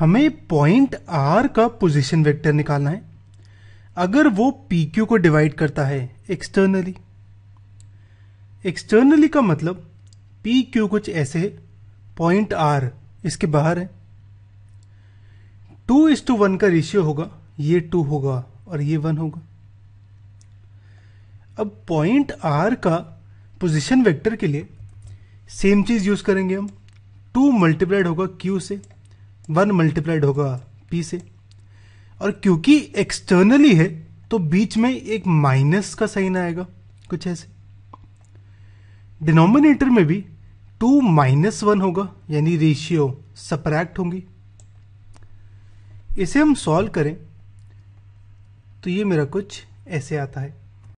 हमें point R का position vector निकालना है अगर वो पी क्यू को डिवाइड करता है एक्सटर्नली एक्सटर्नली का मतलब पी क्यू कुछ ऐसे पॉइंट आर इसके बाहर है टू इस टू वन का रेशियो होगा ये टू होगा और ये वन होगा अब पॉइंट आर का पोजीशन वेक्टर के लिए सेम चीज यूज करेंगे हम टू मल्टीप्लाइड होगा क्यू से वन मल्टीप्लाइड होगा पी से और क्योंकि एक्सटर्नली है तो बीच में एक माइनस का साइन आएगा कुछ ऐसे डिनोमिनेटर में भी टू माइनस वन होगा यानी रेशियो सप्रैक्ट होंगी इसे हम सॉल्व करें तो ये मेरा कुछ ऐसे आता है